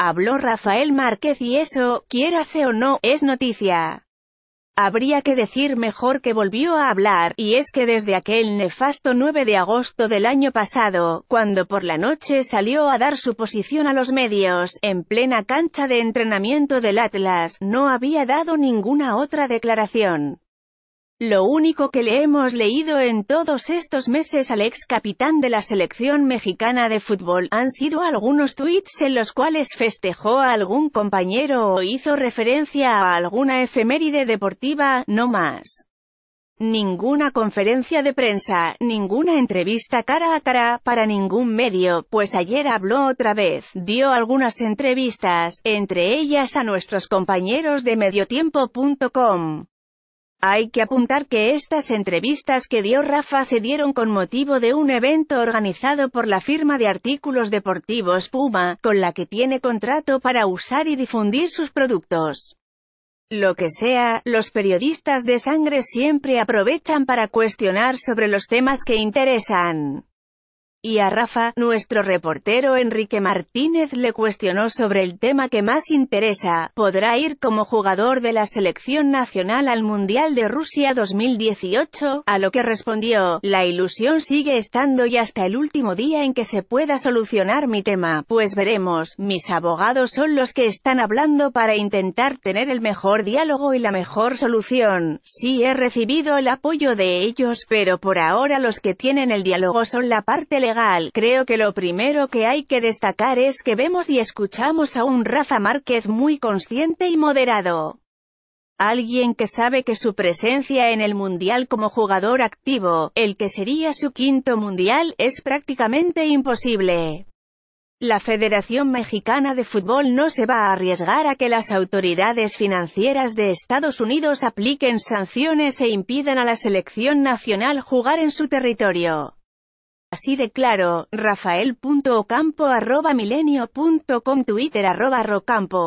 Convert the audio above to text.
Habló Rafael Márquez y eso, quiérase o no, es noticia. Habría que decir mejor que volvió a hablar, y es que desde aquel nefasto 9 de agosto del año pasado, cuando por la noche salió a dar su posición a los medios, en plena cancha de entrenamiento del Atlas, no había dado ninguna otra declaración. Lo único que le hemos leído en todos estos meses al ex capitán de la selección mexicana de fútbol han sido algunos tweets en los cuales festejó a algún compañero o hizo referencia a alguna efeméride deportiva, no más. Ninguna conferencia de prensa, ninguna entrevista cara a cara, para ningún medio, pues ayer habló otra vez, dio algunas entrevistas, entre ellas a nuestros compañeros de mediotiempo.com. Hay que apuntar que estas entrevistas que dio Rafa se dieron con motivo de un evento organizado por la firma de artículos deportivos Puma, con la que tiene contrato para usar y difundir sus productos. Lo que sea, los periodistas de sangre siempre aprovechan para cuestionar sobre los temas que interesan. Y a Rafa, nuestro reportero Enrique Martínez le cuestionó sobre el tema que más interesa, ¿podrá ir como jugador de la selección nacional al Mundial de Rusia 2018? A lo que respondió, la ilusión sigue estando y hasta el último día en que se pueda solucionar mi tema, pues veremos, mis abogados son los que están hablando para intentar tener el mejor diálogo y la mejor solución, sí he recibido el apoyo de ellos, pero por ahora los que tienen el diálogo son la parte creo que lo primero que hay que destacar es que vemos y escuchamos a un Rafa Márquez muy consciente y moderado. Alguien que sabe que su presencia en el Mundial como jugador activo, el que sería su quinto Mundial, es prácticamente imposible. La Federación Mexicana de Fútbol no se va a arriesgar a que las autoridades financieras de Estados Unidos apliquen sanciones e impidan a la selección nacional jugar en su territorio. Así de claro, rafael.ocampo arroba milenio.com Twitter arroba rocampo